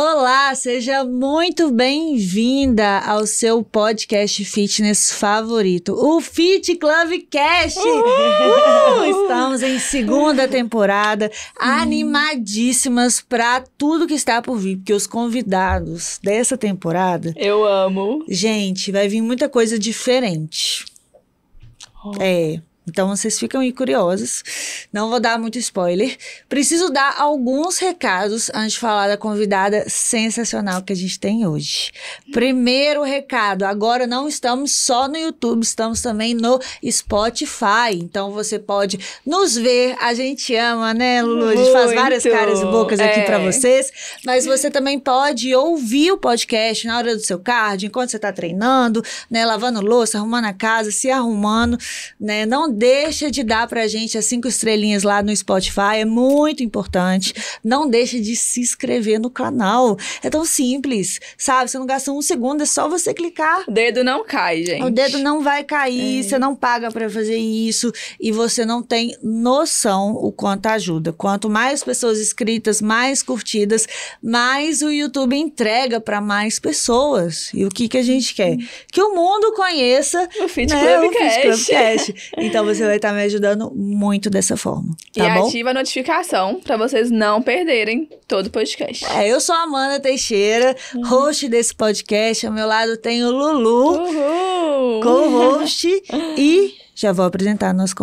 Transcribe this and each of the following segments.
Olá, seja muito bem-vinda ao seu podcast fitness favorito, o Fit Club Cast. Uhul! Estamos em segunda temporada, uhum. animadíssimas para tudo que está por vir, porque os convidados dessa temporada. Eu amo. Gente, vai vir muita coisa diferente. Oh. É. Então vocês ficam aí curiosos. Não vou dar muito spoiler. Preciso dar alguns recados antes de falar da convidada sensacional que a gente tem hoje. Primeiro recado: agora não estamos só no YouTube, estamos também no Spotify. Então você pode nos ver. A gente ama, né, Lulu? A gente faz várias caras e bocas aqui é. para vocês. Mas você também pode ouvir o podcast na hora do seu card, enquanto você está treinando, né, lavando louça, arrumando a casa, se arrumando, né? Não deixa de dar pra gente as cinco estrelinhas lá no Spotify, é muito importante. Não deixa de se inscrever no canal. É tão simples, sabe? Você não gasta um segundo, é só você clicar. O dedo não cai, gente. O dedo não vai cair, é. você não paga para fazer isso e você não tem noção o quanto ajuda. Quanto mais pessoas inscritas, mais curtidas, mais o YouTube entrega para mais pessoas. E o que que a gente quer? Hum. Que o mundo conheça o Fit né, Club Cash. Club Então você vai estar tá me ajudando muito dessa forma. Tá e bom? ativa a notificação para vocês não perderem todo o podcast. É, eu sou a Amanda Teixeira, uhum. host desse podcast. Ao meu lado tem o Lulu, co-host, e já vou apresentar a nossa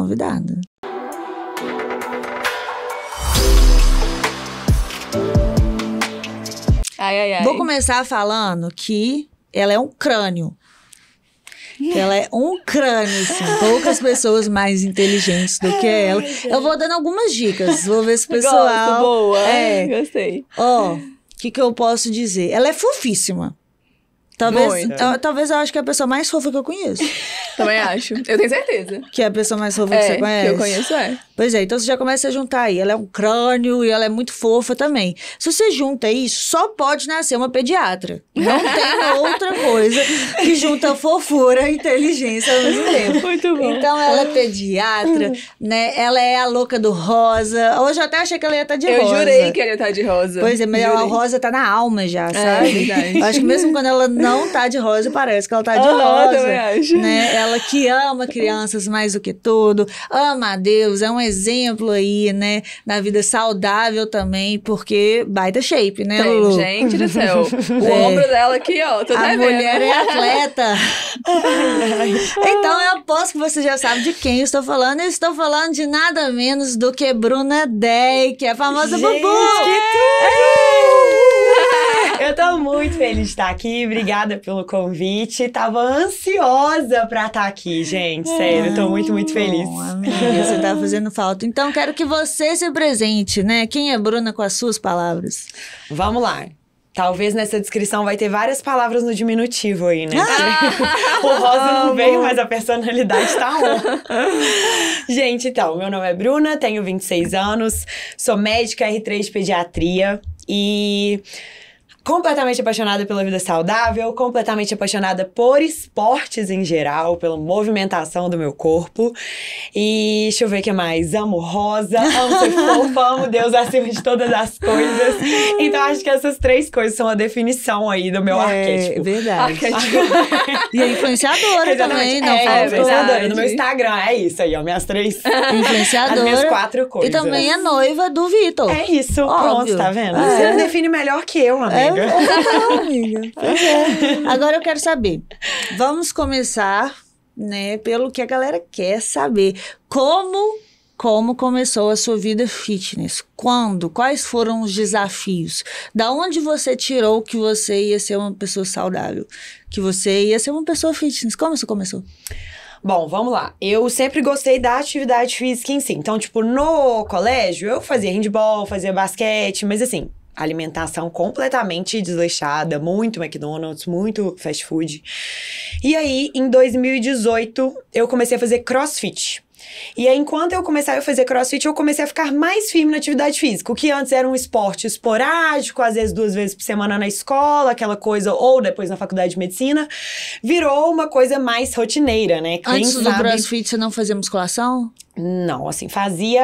Ai, ai, ai. Vou começar falando que ela é um crânio. Ela é um crânio, assim. Poucas pessoas mais inteligentes do que ela. Eu vou dando algumas dicas. Vou ver se o pessoal. Gosto, boa. É. Gostei. Ó, o que, que eu posso dizer? Ela é fofíssima. Talvez, eu, talvez eu acho que é a pessoa mais fofa que eu conheço. Também acho. Eu tenho certeza. Que é a pessoa mais fofa é, que você conhece. Que eu conheço, é. Pois é, então você já começa a juntar aí. Ela é um crânio e ela é muito fofa também. Se você junta aí, só pode nascer uma pediatra. Não tem outra coisa que junta fofura e inteligência ao mesmo tempo. Muito bom. Então ela é pediatra, né? Ela é a louca do rosa. Hoje eu até achei que ela ia estar tá de eu rosa. Eu jurei que ela ia estar tá de rosa. Pois é, mas a rosa tá na alma já, é, sabe? É, verdade. acho que mesmo quando ela não tá de rosa, parece que ela tá de uhum, rosa. acho. Né? Ela que ama crianças mais do que tudo, ama a Deus, é um exemplo aí, né? na vida saudável também, porque baita shape, né, Tem, Gente do céu. O é. ombro dela aqui, ó, tô A tá mulher vendo. Né? é atleta. então, eu aposto que você já sabe de quem eu estou falando. Eu estou falando de nada menos do que Bruna Day, que é a famosa gente, Bubu. Que é. tudo! É. Eu tô muito feliz de estar aqui. Obrigada pelo convite. Tava ansiosa para estar aqui, gente. Sério, Tô muito, muito feliz. Bom, amiga, você tá fazendo falta. Então, quero que você se presente, né? Quem é Bruna com as suas palavras? Vamos lá. Talvez nessa descrição vai ter várias palavras no diminutivo aí, né? Ah! o rosa não veio, mas a personalidade tá on. Gente, então, meu nome é Bruna, tenho 26 anos, sou médica R3 de pediatria e completamente apaixonada pela vida saudável, completamente apaixonada por esportes em geral, pela movimentação do meu corpo. E deixa eu ver o que mais. Amo rosa, amo ser fofa, amo Deus acima de todas as coisas. Então acho que essas três coisas são a definição aí do meu é, arquétipo. Verdade. Arquétipo. e a influenciadora Exatamente. também, não é, é influenciadora no meu Instagram, é isso aí, ó, minhas três influenciadora. As minhas quatro coisas. E também é noiva do Vitor. É isso, Óbvio. pronto, tá vendo? É. Você define melhor que eu, amiga. É não, amiga. É. Agora eu quero saber. Vamos começar, né, pelo que a galera quer saber. Como como começou a sua vida fitness? Quando? Quais foram os desafios? Da onde você tirou que você ia ser uma pessoa saudável? Que você ia ser uma pessoa fitness? Como isso começou? Bom, vamos lá. Eu sempre gostei da atividade física em si. Então, tipo, no colégio eu fazia handball, fazia basquete, mas assim, alimentação completamente desleixada, muito McDonald's, muito fast food. E aí, em 2018, eu comecei a fazer crossfit. E aí, enquanto eu comecei a fazer crossfit, eu comecei a ficar mais firme na atividade física. O que antes era um esporte esporádico, às vezes duas vezes por semana na escola, aquela coisa, ou depois na faculdade de medicina, virou uma coisa mais rotineira, né? Quem antes sabe... do crossfit, você não fazia musculação? Não, assim, fazia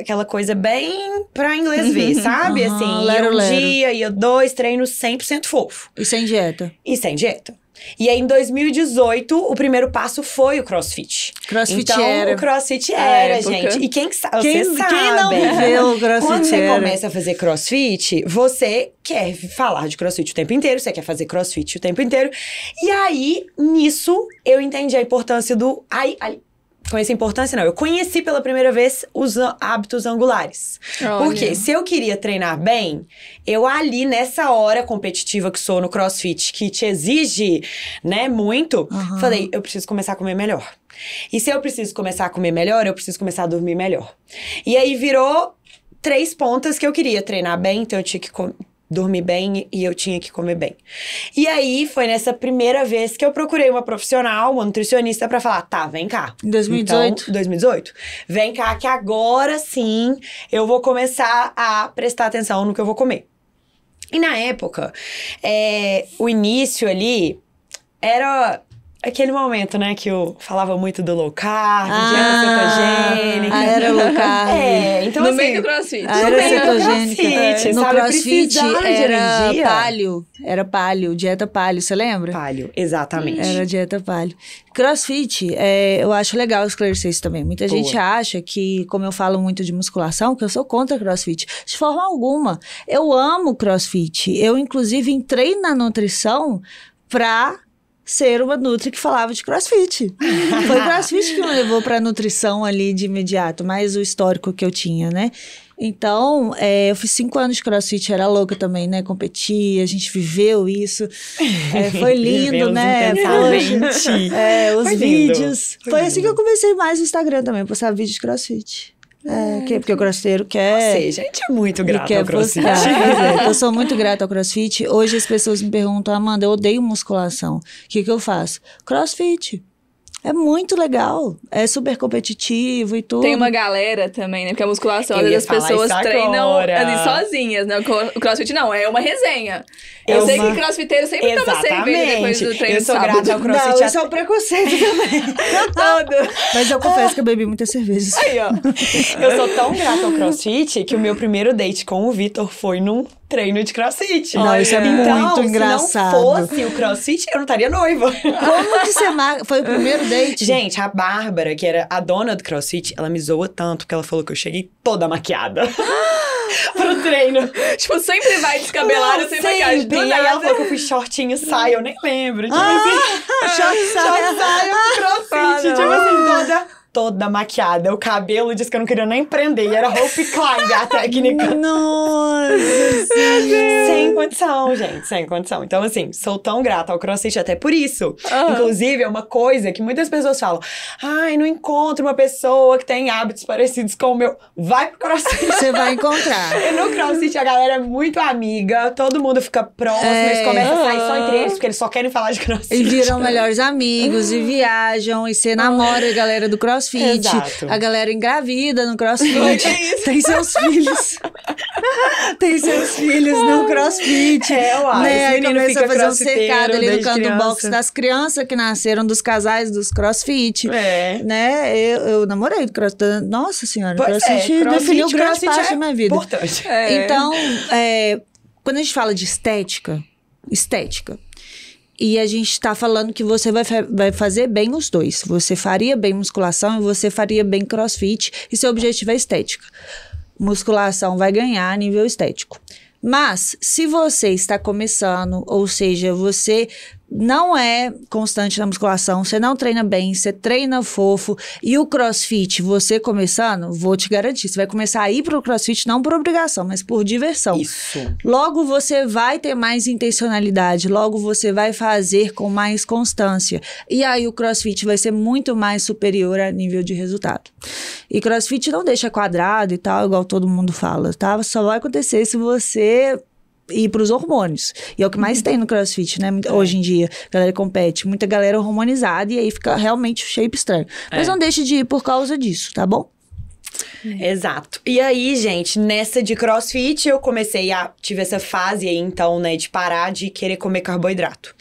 aquela coisa bem pra inglês ver, uhum. sabe? Uhum, assim, lero, ia um lero. dia, ia dois, treino 100% fofo. E sem dieta. E sem dieta. E aí, em 2018, o primeiro passo foi o crossfit. Crossfit então, era. o crossfit era, gente. E quem, sa quem sabe... Quem não viveu o crossfit Quando você era. começa a fazer crossfit, você quer falar de crossfit o tempo inteiro, você quer fazer crossfit o tempo inteiro. E aí, nisso, eu entendi a importância do... Aí, aí essa importância, não. Eu conheci pela primeira vez os hábitos angulares. Olha. Porque se eu queria treinar bem, eu ali nessa hora competitiva que sou no CrossFit, que te exige, né, muito, uhum. falei, eu preciso começar a comer melhor. E se eu preciso começar a comer melhor, eu preciso começar a dormir melhor. E aí virou três pontas que eu queria treinar bem, então eu tinha que dormir bem e eu tinha que comer bem. E aí foi nessa primeira vez que eu procurei uma profissional, uma nutricionista para falar: "Tá, vem cá". 2018. Então, 2018. Vem cá que agora sim eu vou começar a prestar atenção no que eu vou comer. E na época, é, o início ali era aquele momento, né, que eu falava muito do low carb, ah, dieta cetogênica. Era low é, carb. É, então no assim, meio do crossfit. Era cetogênica. Crossfit, é. No crossfit era palio, era palio, dieta palio, você lembra? Palio, exatamente. Era dieta palio. Crossfit, é, eu acho legal esclarecer isso também. Muita Boa. gente acha que, como eu falo muito de musculação, que eu sou contra crossfit. De forma alguma. Eu amo crossfit. Eu, inclusive, entrei na nutrição pra ser uma nutri que falava de crossfit. Foi crossfit que me levou para nutrição ali de imediato, mais o histórico que eu tinha, né? Então, é, eu fiz cinco anos de crossfit, era louca também, né? Competia, a gente viveu isso. É, foi lindo, né? Foi, é, os foi vídeos. Foi, foi, assim que eu comecei mais o Instagram também, postar vídeos de crossfit. É, é, que, porque o crossfiteiro quer. Ou a gente é muito grata ao crossfit. eu sou muito grata ao crossfit. Hoje as pessoas me perguntam, Amanda, eu odeio musculação. O que, que eu faço? Crossfit. É muito legal. É super competitivo e tudo. Tem uma galera também, né? Porque a musculação, às vezes as pessoas treinam ali sozinhas, né? O crossfit não, é uma resenha. Eu, é sei que crossfiteiro sempre Exatamente. toma cerveja depois do treino. Eu sou grata ao crossfit. Não, isso é um preconceito também. Todo. Mas eu confesso que eu bebi muitas cervejas. Aí, ó. Eu sou tão grata ao crossfit que o meu primeiro date com o Vitor foi num treino de crossfit. Não, isso é então, muito engraçado. Se não fosse o crossfit, eu não estaria noiva. Como que você mar... foi o primeiro date? Gente, a Bárbara, que era a dona do crossfit, ela me zoa tanto que ela falou que eu cheguei toda maquiada. pro treino. tipo, sempre vai descabelada, sem sempre. maquiagem. Do Aí ela falou que eu fui shortinho saia, eu nem lembro. Tipo ah, assim, short saia. Short saia, crossfit. Tipo assim, toda toda maquiada. O cabelo disse que eu não queria nem prender. E era Hope Klein a técnica. Nossa! sem condição, gente. Sem condição. Então, assim, sou tão grata ao crossfit até por isso. Uhum. Inclusive, é uma coisa que muitas pessoas falam. Ai, não encontro uma pessoa que tem hábitos parecidos com o meu. Vai pro crossfit. Você vai encontrar. E no crossfit a galera é muito amiga. Todo mundo fica próximo. É. Eles começam uhum. a sair só entre eles, porque eles só querem falar de crossfit. E viram melhores amigos, e viajam, e se namoram a galera do crossfit crossfit. Exato. A galera engravida no crossfit. É tem seus filhos. tem seus filhos no crossfit. É, uai, né? Aí começa a fazer um cercado ali educando criança. box das crianças que nasceram dos casais dos crossfit. É. Né? Eu, eu namorei do crossfit. Nossa senhora, pois é, crossfit é, definiu crossfit, parte é da minha vida. Importante. É. Então, é, quando a gente fala de estética, estética. E a gente está falando que você vai, fa vai fazer bem os dois. Você faria bem musculação e você faria bem crossfit. E seu objetivo é estética. Musculação vai ganhar a nível estético. Mas, se você está começando, ou seja, você não é constante na musculação, você não treina bem, você treina fofo. E o crossfit, você começando, vou te garantir, você vai começar a ir pro crossfit não por obrigação, mas por diversão. Isso. Logo você vai ter mais intencionalidade, logo você vai fazer com mais constância. E aí o crossfit vai ser muito mais superior a nível de resultado. E crossfit não deixa quadrado e tal, igual todo mundo fala, tá? Só vai acontecer se você e para os hormônios. E é o que mais uhum. tem no crossfit, né? É. Hoje em dia, a galera compete, muita galera hormonizada e aí fica realmente o shape estranho. Mas é. não deixe de ir por causa disso, tá bom? É. Exato. E aí, gente, nessa de crossfit, eu comecei a. Tive essa fase aí, então, né, de parar de querer comer carboidrato.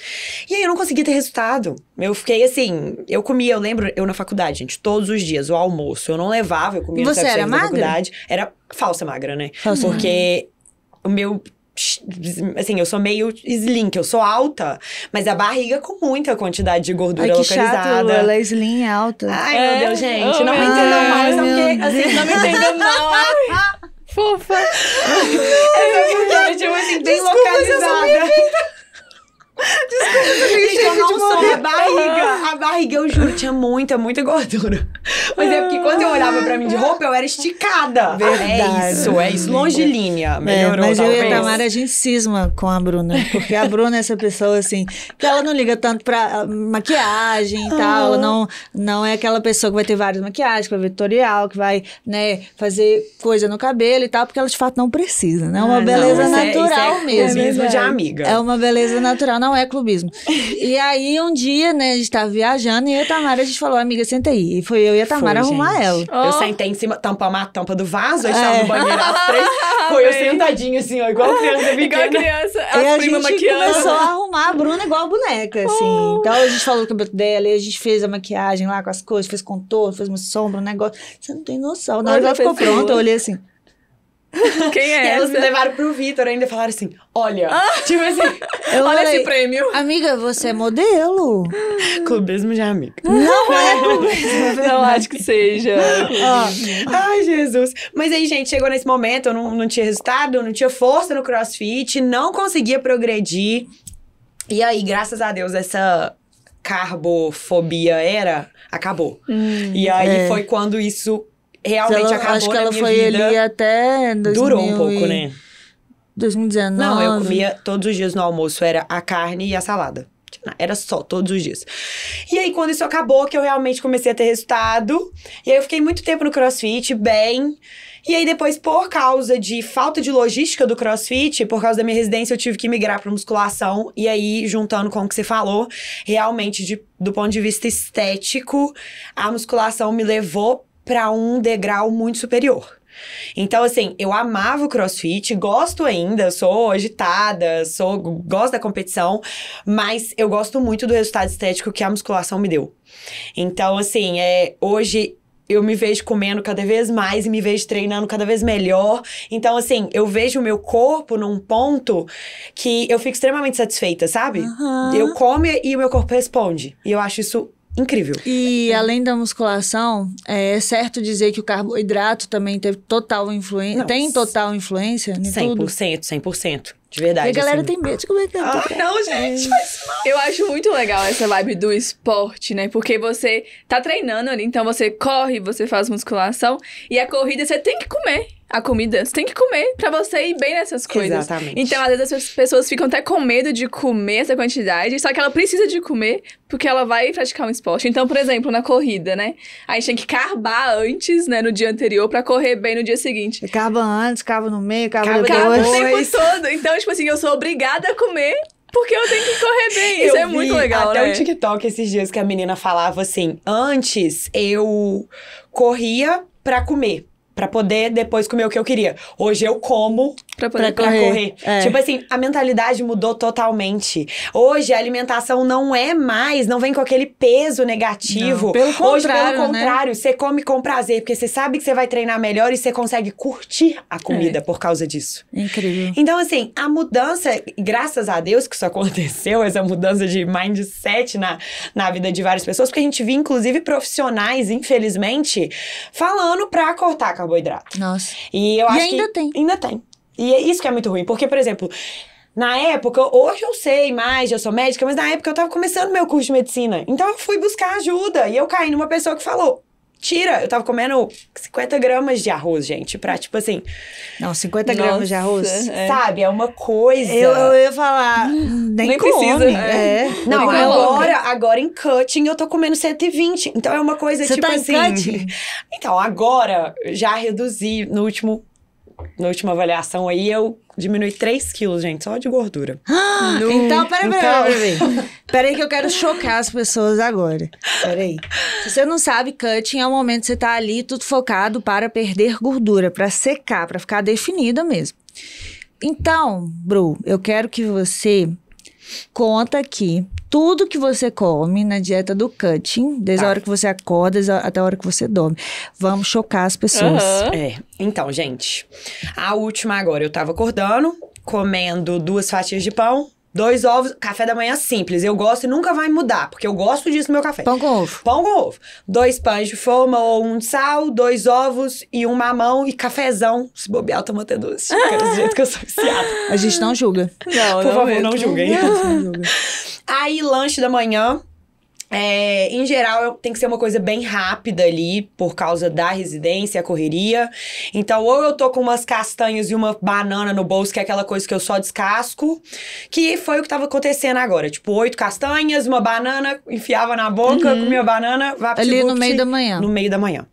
E aí eu não consegui ter resultado. Eu fiquei assim. Eu comia, eu lembro, eu na faculdade, gente, todos os dias, o almoço. Eu não levava, eu comia Você era magra? faculdade. Era falsa magra, né? Falsa Porque magra. o meu Assim, eu sou meio slim, que eu sou alta, mas a barriga com muita quantidade de gordura Ai, que localizada. Chato, ela é slim é alta. Ai, é. meu Deus, gente. Oh, não, meu me Deus. Mal, é meu porque, assim, não me entendam mal, porque, não me entendam mal. Fofa. Não, eu, eu, eu, tipo assim, bem localizada. Desculpa, gente. gente eu não sou a barriga. A barriga, eu juro, tinha muita, muita gordura. Mas é porque quando eu olhava pra mim de roupa, eu era esticada. É Verdade. É isso, é isso. Longilínea. É, melhorou, é, Mas talvez. eu e a Tamara, a gente cisma com a Bruna. Porque a Bruna é essa pessoa, assim, que ela não liga tanto pra ah, maquiagem e tal. não, não é aquela pessoa que vai ter várias maquiagens, que vai vetorial, que vai, né, fazer coisa no cabelo e tal. Porque ela, de fato, não precisa, né? É uma ah, beleza não, é, natural é, mesmo. É mesmo de amiga. É uma beleza natural. Não é clubismo. e aí, um dia, né, a gente tava viajando e a Tamara, a gente falou, amiga, senta aí. E foi eu e a Tamara foi, arrumar gente. ela. Oh. Eu sentei em cima, tampar tampa do vaso, a gente é. tava no é. banheiro às três. Foi eu sentadinha, assim, ó, igual criança Igual criança, as e a gente maquiando. começou a arrumar a Bruna igual a boneca, assim. Oh. Então, a gente falou do cabelo dela, e a gente fez a maquiagem lá com as coisas, fez contorno, fez uma sombra, um negócio. Você não tem noção. Na hora que ela ficou pronta, eu olhei assim... Quem é? e elas me levaram pro Vitor ainda e falaram assim: olha, ah! tipo assim, olha falei, esse prêmio. Amiga, você é modelo. Clubismo já, amiga. Não é clubismo, é Não acho que seja. Ah. Ai, Jesus. Mas aí, gente, chegou nesse momento, eu não, não tinha resultado, não tinha força no crossfit, não conseguia progredir. E aí, graças a Deus, essa carbofobia era, acabou. Hum, e aí é. foi quando isso realmente ela, acabou Acho que ela foi vida. ali até. Durou um pouco, e... né? 2019. Não, eu comia todos os dias no almoço, era a carne e a salada. Era só, todos os dias. E aí, quando isso acabou, que eu realmente comecei a ter resultado. E aí, eu fiquei muito tempo no crossfit, bem. E aí, depois, por causa de falta de logística do crossfit, por causa da minha residência, eu tive que migrar pra musculação. E aí, juntando com o que você falou, realmente, de, do ponto de vista estético, a musculação me levou para um degrau muito superior. Então, assim, eu amava o crossfit, gosto ainda, sou agitada, sou, gosto da competição, mas eu gosto muito do resultado estético que a musculação me deu. Então, assim, é, hoje eu me vejo comendo cada vez mais e me vejo treinando cada vez melhor. Então, assim, eu vejo o meu corpo num ponto que eu fico extremamente satisfeita, sabe? Uhum. Eu como e o meu corpo responde. E eu acho isso incrível. E além da musculação, é certo dizer que o carboidrato também teve total influência, tem total influência em 100%, tudo? 100%, 100%. De verdade. E a galera assim. tem medo de comer ah, Não, gente, faz mal. Eu acho muito legal essa vibe do esporte, né? Porque você tá treinando ali, então você corre, você faz musculação. E a corrida você tem que comer a comida. Você tem que comer para você ir bem nessas coisas. Exatamente. Então, às vezes, as pessoas ficam até com medo de comer essa quantidade, só que ela precisa de comer porque ela vai praticar um esporte. Então, por exemplo, na corrida, né? A gente tem que carbar antes, né, no dia anterior para correr bem no dia seguinte. Carba antes, carba no meio, carba, carba depois. Carba o tempo todo. Então, então, tipo assim, eu sou obrigada a comer porque eu tenho que correr bem. Isso eu é muito legal, até né? Até o TikTok esses dias que a menina falava assim: antes eu corria pra comer. Pra poder depois comer o que eu queria. Hoje eu como Pra poder pra correr. correr. É. Tipo assim, a mentalidade mudou totalmente. Hoje a alimentação não é mais, não vem com aquele peso negativo. Não, pelo contrário. Hoje, pelo contrário, né? você come com prazer, porque você sabe que você vai treinar melhor e você consegue curtir a comida é. por causa disso. Incrível. Então, assim, a mudança, graças a Deus que isso aconteceu, essa mudança de mindset na, na vida de várias pessoas, porque a gente viu, inclusive, profissionais, infelizmente, falando pra cortar carboidrato. Nossa. E eu e ainda que. Ainda tem. Ainda tem. E é isso que é muito ruim, porque, por exemplo, na época, hoje eu sei mais, eu sou médica, mas na época eu tava começando meu curso de medicina. Então eu fui buscar ajuda e eu caí numa pessoa que falou: tira. Eu tava comendo 50 gramas de arroz, gente, pra tipo assim. Não, 50 Nossa, gramas de arroz. É. Sabe, é uma coisa. Eu, eu ia falar, nem, nem come. precisa. Né? É. É. Não, agora, agora em cutting eu tô comendo 120. Então é uma coisa Você tipo tá assim. Em cutting? Então, agora já reduzi no último na última avaliação aí, eu diminui 3 quilos, gente, só de gordura. Ah, Então, peraí, peraí, então... peraí. Peraí que eu quero chocar as pessoas agora. Peraí. Se você não sabe, cutting é o momento que você tá ali tudo focado para perder gordura, para secar, para ficar definida mesmo. Então, Bru, eu quero que você conta aqui tudo que você come na dieta do cutting, desde tá. a hora que você acorda até a hora que você dorme. Vamos chocar as pessoas. Uhum. É. Então, gente, a última agora. Eu tava acordando, comendo duas fatias de pão, Dois ovos, café da manhã simples. Eu gosto e nunca vai mudar, porque eu gosto disso no meu café. Pão com ovo. Pão com ovo. Dois pães de forma ou um de sal, dois ovos e um mamão e cafezão. Se bobear, eu tomo até doce. do jeito que eu sou viciada. A gente não julga. Não, Por não favor, mesmo. não julguem. Aí, lanche da manhã é, em geral, tem que ser uma coisa bem rápida ali, por causa da residência, a correria. Então, ou eu tô com umas castanhas e uma banana no bolso, que é aquela coisa que eu só descasco, que foi o que tava acontecendo agora. Tipo, oito castanhas, uma banana, enfiava na boca, uhum. comia banana, vapti, Ali no meio da manhã. No meio da manhã.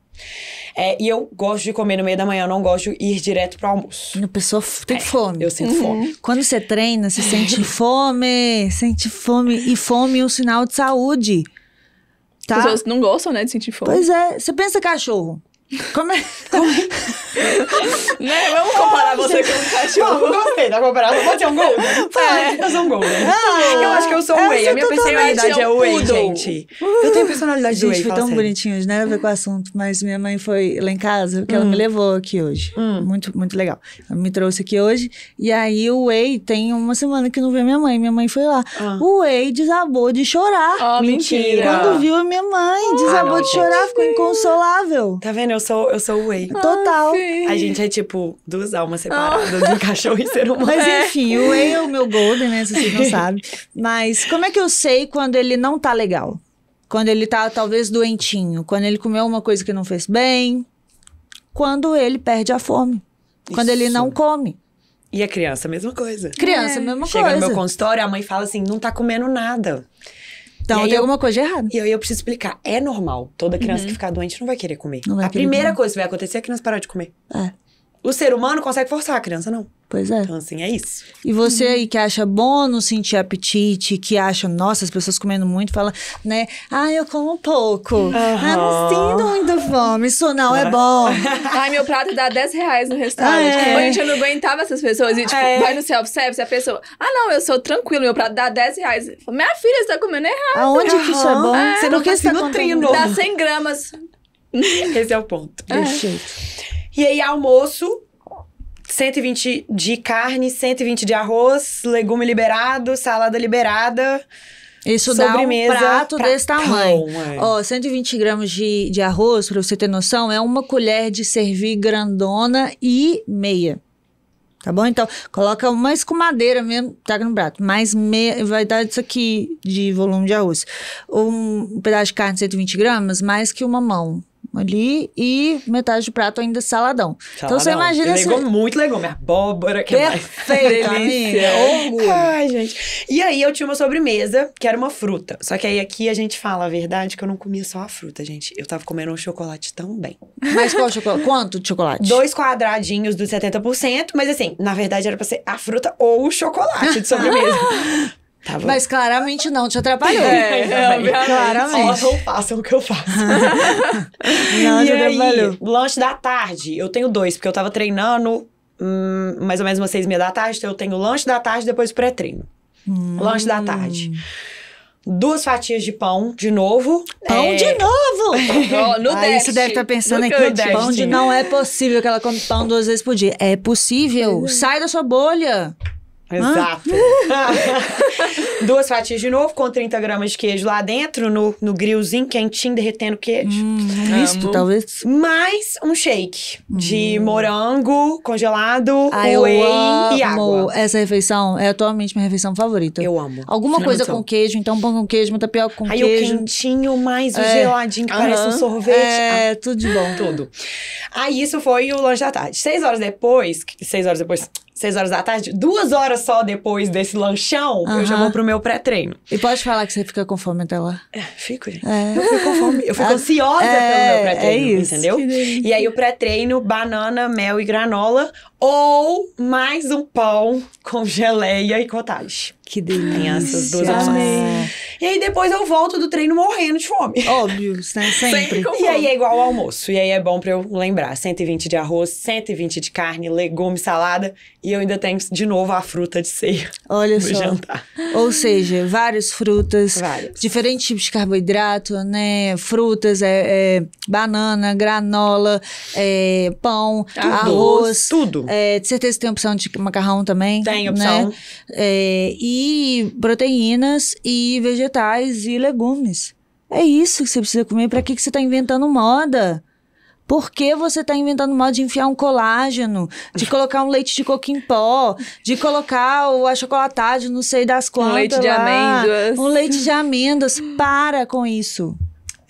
É, e eu gosto de comer no meio da manhã, eu não gosto de ir direto pro almoço. A pessoa tem é, fome. Eu sinto uhum. fome. Quando você treina, você sente fome, sente fome. E fome é um sinal de saúde. Tá? As pessoas não gostam, né, de sentir fome. Pois é. Você pensa cachorro. Como é? Como... né? Vamos comparar você com um cachorro. Vamos, gostei da comparação. Pode ser um gol, Pode, é. eu sou um gol. Ah, eu acho que eu sou um é, whey. A minha personalidade é o whey, gente. Eu tenho personalidade gente, do whey, foi tão bonitinho. Não era a ver com o assunto, mas minha mãe foi lá em casa, que hum. ela me levou aqui hoje. Hum. Muito, muito legal. Ela me trouxe aqui hoje. E aí o whey, tem uma semana que não vê minha mãe. Minha mãe foi lá. Ah. O whey desabou de chorar. Oh, mentira. Quando viu a minha mãe, desabou ah, não, de chorar. Ficou inconsolável. Tá vendo? Eu sou, eu sou o Whey. Ah, Total. a gente é tipo duas almas ah. separadas, ah. um cachorro e ser humano. Mas é. enfim, o Whey é o meu golden, né? Se vocês não sabem. Mas como é que eu sei quando ele não tá legal? Quando ele tá talvez doentinho, quando ele comeu uma coisa que não fez bem, quando ele perde a fome, Isso. quando ele não come. E a criança, mesma coisa. Criança, é. mesma Chega coisa. Chega no meu consultório, a mãe fala assim: não tá comendo nada. Então, tem alguma coisa errada. E aí eu preciso explicar. É normal. Toda criança uhum. que ficar doente não vai querer comer. Vai a querer primeira comer. coisa que vai acontecer é a criança parar de comer. É. O ser humano consegue forçar, a criança não. Pois é. Então, assim, é isso. E você aí que acha bom não sentir apetite, que acha, nossa, as pessoas comendo muito, fala, né? Ah, eu como pouco. Uhum. Ah, não sinto muito fome. Isso não é bom. Ai, meu prato dá 10 reais no restaurante. É. Tipo, a gente eu não aguentava essas pessoas. E, tipo, é. vai no self-service, a pessoa, ah, não, eu sou tranquilo, meu prato dá 10 reais. Minha filha, você tá comendo errado. Aonde uhum. que isso é bom? É, você não tá quer se é nutrindo. Dá 100 gramas. Esse é o ponto. É. Perfeito. E aí, almoço, 120 de carne, 120 de arroz, legume liberado, salada liberada. Isso Sobremesa dá um prato pra... desse tamanho. É. Ó, 120 gramas de, de arroz, para você ter noção, é uma colher de servir grandona e meia. Tá bom? Então, coloca uma escumadeira mesmo, tá no prato. Mais meia, vai dar isso aqui de volume de arroz. Um pedaço de carne, 120 gramas, mais que uma mão ali e metade do prato ainda saladão. saladão. Então você imagina assim. Legou muito legume, abóbora, que Perfeito, é Orgulho. Ai, gente. E aí eu tinha uma sobremesa, que era uma fruta. Só que aí aqui a gente fala a verdade que eu não comia só a fruta, gente. Eu tava comendo um chocolate também. Mas qual chocolate? Quanto de chocolate? Dois quadradinhos dos 70%, mas assim, na verdade era pra ser a fruta ou o chocolate de sobremesa. Tá Mas claramente não te atrapalhou. É, é claramente. Só não façam o que eu faço. não te atrapalhou. Lanche da tarde. Eu tenho dois, porque eu tava treinando hum, mais ou menos umas seis e meia da tarde. Então eu tenho lanche da tarde depois pré-treino. Hum. Lanche da tarde. Duas fatias de pão, de novo. Pão é... de novo! no, ah, tá no Aí você deve estar pensando aqui, no pão de... Não é possível que ela come pão duas vezes por dia. É possível. Uhum. Sai da sua bolha. Exato. Duas fatias de novo, com 30 gramas de queijo lá dentro, no, no grillzinho, quentinho, derretendo queijo. Hum, é talvez. Mais um shake hum. de morango congelado, Ai, ah, whey e água. Essa refeição é atualmente minha refeição favorita. Eu amo. Alguma Sim, coisa com queijo, então pão com queijo, muita pior com queijo. Aí o quentinho mais o é. geladinho que parece um sorvete. É, ah. tudo de bom. Tudo. Aí isso foi o lanche da tarde. Seis horas depois, seis horas depois, seis horas da tarde, duas horas só depois desse lanchão, uhum. eu já vou pro meu pré-treino. E pode falar que você fica com fome até lá? É, fico, gente. É. Eu fico com fome. Eu fico é. ansiosa pelo meu é, pré-treino, é entendeu? E aí o pré-treino, banana, mel e granola, ou mais um pão com geleia e cottage. Que delícia. Tem essas duas opções. E aí depois eu volto do treino morrendo de fome. Óbvio, né? Sempre. Sempre e aí é igual ao almoço. E aí é bom pra eu lembrar. 120 de arroz, 120 de carne, legume, salada. E eu ainda tenho de novo a fruta de ceia. Olha só. Jantar. Ou seja, várias frutas. Várias. Diferentes tipos de carboidrato, né? Frutas, é, é banana, granola, é, pão, tudo, arroz. Tudo. É, de certeza tem opção de macarrão também. Tem né? opção. Né? É, e proteínas e vegetais e legumes. É isso que você precisa comer. Para que, que você está inventando moda? Por que você está inventando moda de enfiar um colágeno, de colocar um leite de coco em pó, de colocar o achocolatado, não sei das quantas. Um leite lá, de amêndoas. Um leite de amêndoas. Para com isso.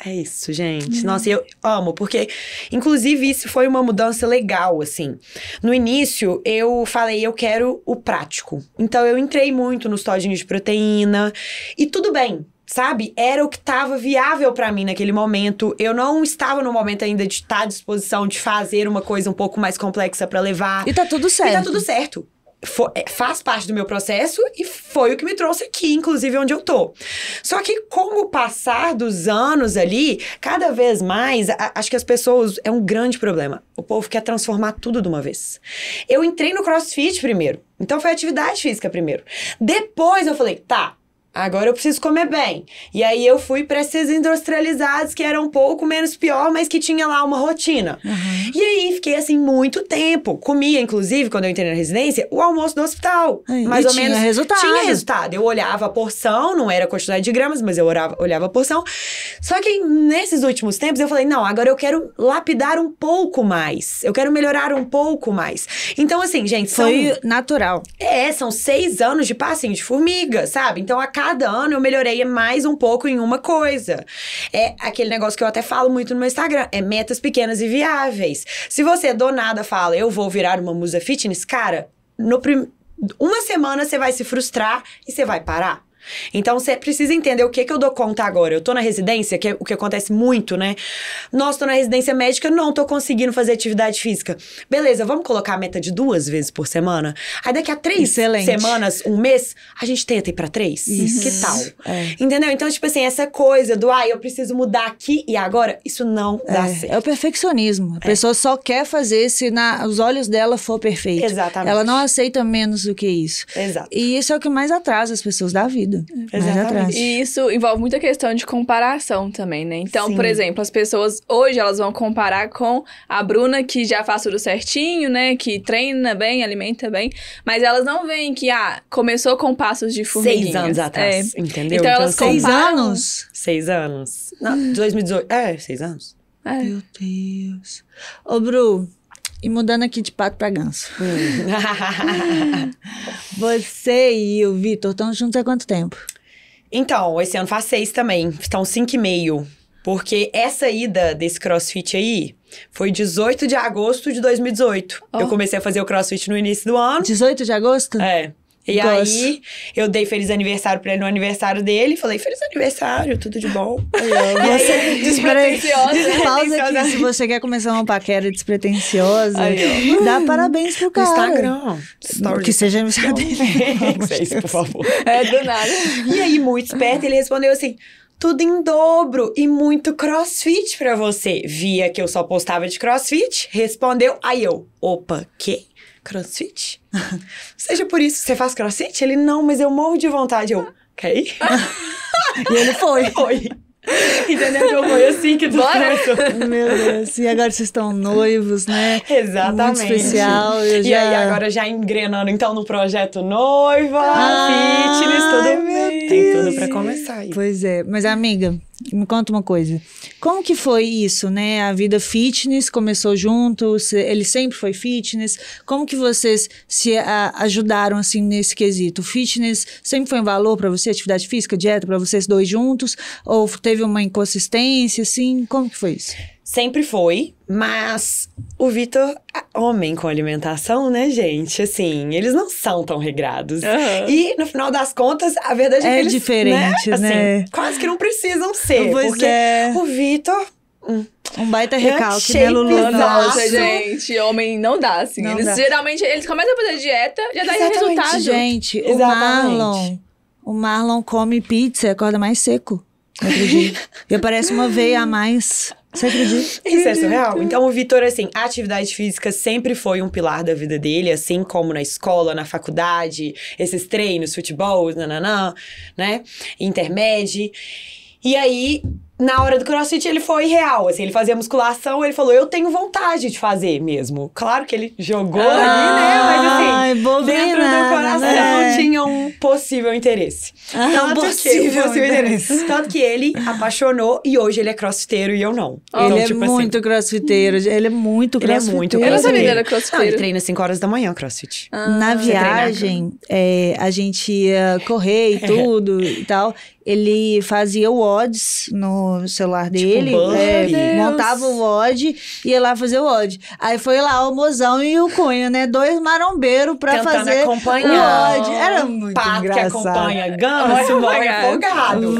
É isso, gente. Uhum. Nossa, eu amo, porque, inclusive, isso foi uma mudança legal, assim. No início, eu falei, eu quero o prático. Então, eu entrei muito nos todinhos de proteína. E tudo bem, sabe? Era o que estava viável para mim naquele momento. Eu não estava no momento ainda de estar tá à disposição de fazer uma coisa um pouco mais complexa para levar. E tá tudo certo. E tá tudo certo foi, é, faz parte do meu processo e foi o que me trouxe aqui, inclusive onde eu tô. Só que com o passar dos anos ali, cada vez mais, a, acho que as pessoas é um grande problema. O povo quer transformar tudo de uma vez. Eu entrei no CrossFit primeiro, então foi atividade física primeiro. Depois eu falei, tá, Agora eu preciso comer bem. E aí eu fui para esses industrializados que eram um pouco menos pior, mas que tinha lá uma rotina. Uhum. E aí fiquei assim muito tempo. Comia, inclusive, quando eu entrei na residência, o almoço do hospital. Ai, mais ou tinha menos. Resultado. Tinha resultado. Eu olhava a porção, não era a quantidade de gramas, mas eu orava, olhava a porção. Só que nesses últimos tempos eu falei: não, agora eu quero lapidar um pouco mais. Eu quero melhorar um pouco mais. Então, assim, gente. Foi são... natural. É, são seis anos de passinho de formiga, sabe? Então a cada ano eu melhorei mais um pouco em uma coisa. É aquele negócio que eu até falo muito no meu Instagram: é metas pequenas e viáveis. Se você do nada fala, eu vou virar uma musa fitness, cara, no prim... uma semana você vai se frustrar e você vai parar. Então você precisa entender o que, que eu dou conta agora. Eu tô na residência, que é o que acontece muito, né? Nossa, tô na residência médica, não tô conseguindo fazer atividade física. Beleza, vamos colocar a meta de duas vezes por semana? Aí daqui a três Excelente. semanas, um mês, a gente tenta ir pra três. Isso. Que tal? É. Entendeu? Então, tipo assim, essa coisa do, ah, eu preciso mudar aqui e agora, isso não é. dá certo. É o perfeccionismo. A é. pessoa só quer fazer se na, os olhos dela for perfeito. Exatamente. Ela não aceita menos do que isso. Exato. E isso é o que mais atrasa as pessoas da vida. Né? Exatamente. E isso envolve muita questão de comparação também, né? Então, Sim. por exemplo, as pessoas hoje elas vão comparar com a Bruna que já faz tudo certinho, né? Que treina bem, alimenta bem, mas elas não veem que ah, começou com passos de formiguinha. Seis anos atrás, é. entendeu? Então, então elas assim, seis comparam... anos. Seis anos. Não, 2018. É, seis anos. É. Meu Deus. Ô, Bru, e mudando aqui de pato para ganso. Você e o Vitor estão juntos há quanto tempo? Então, esse ano faz seis também. Estão cinco e meio. Porque essa ida desse crossfit aí foi 18 de agosto de 2018. Oh. Eu comecei a fazer o crossfit no início do ano. 18 de agosto? É. E Gosto. aí, eu dei feliz aniversário pra ele no aniversário dele. Falei, feliz aniversário, tudo de bom. Aí, você aí, é despretensiosa. Né? Pausa aqui, se você quer começar uma paquera despretensiosa, aí, dá parabéns pro cara. Instagram. Story. Que seja aniversário dele. Vocês, por favor. É, do nada. E aí, muito esperto, ele respondeu assim... Tudo em dobro e muito crossfit pra você. Via que eu só postava de crossfit, respondeu. Aí eu, opa, que? crossfit? Seja por isso, você faz crossfit? Ele, não, mas eu morro de vontade. Eu, ok. e ele foi. Foi. Entendeu? Então foi assim que Bora! Meu Deus. E agora vocês estão noivos, né? Exatamente. Muito especial. Já... E aí, agora já engrenando então no projeto Noiva, ah, Fitness, tudo bem. Tem tudo pra começar aí. Pois é. Mas, amiga, me conta uma coisa. Como que foi isso, né? A vida fitness começou junto, ele sempre foi fitness. Como que vocês se a, ajudaram assim nesse quesito? Fitness sempre foi um valor para você, atividade física, dieta para vocês dois juntos ou teve uma inconsistência assim? Como que foi isso? Sempre foi, mas o Vitor homem com alimentação, né, gente? Assim, eles não são tão regrados. Uhum. E, no final das contas, a verdade é, é que eles... É diferente, né? Assim, né? quase que não precisam ser. Pois porque é. o Vitor... Hum, um baita recalque, né, Lulu? Nossa, gente, homem não dá, assim. Não eles dá. geralmente, eles começam a fazer dieta, já dá tá Exatamente. resultado. Gente, Exatamente. o Marlon, o Marlon come pizza e acorda mais seco. Outro dia. e aparece uma veia a mais. Você acredita? Isso é surreal. Então, o Vitor, assim, a atividade física sempre foi um pilar da vida dele, assim como na escola, na faculdade, esses treinos, futebol, nananã, né? Intermédio. E aí, na hora do crossfit ele foi real, assim, ele fazia musculação, ele falou, eu tenho vontade de fazer mesmo. Claro que ele jogou ah, ali, né? Mas assim, dentro do né? coração né? tinha um possível interesse. Ah, Tanto possível, que, possível interesse. interesse. Tanto que ele apaixonou e hoje ele é crossfiteiro e eu não. Oh, ele é muito assim, crossfiteiro, ele é muito ele crossfiteiro. Ele é muito crossfiteiro. Eu não sabia que ele era é crossfiteiro. Não, ele treina 5 horas da manhã crossfit. Ah, na viagem, é, a gente ia correr e é. tudo e tal. Ele fazia o odds no no celular tipo dele, tipo, é, montava o e ia lá fazer o WOD. Aí foi lá o Mozão e o Cunha, né? Dois marombeiros pra Tentando fazer acompanhar. É o WOD. Era muito Pato engraçado. que acompanha, Ganso, boy, afogado.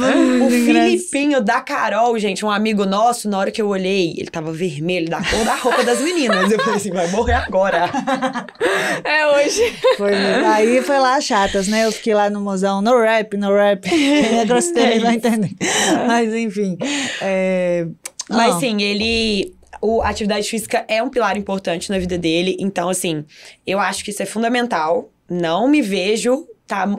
o Filipinho da Carol, gente, um amigo nosso, na hora que eu olhei, ele tava vermelho da cor da roupa das meninas. Eu falei assim, vai morrer agora. é hoje. Foi, aí foi lá chatas, né? Eu fiquei lá no Mozão, no rap, no rap. É grosseiro, não é entendi. Mas enfim. É, mas oh. sim, ele o, a atividade física é um pilar importante na vida dele. Então, assim, eu acho que isso é fundamental. Não me vejo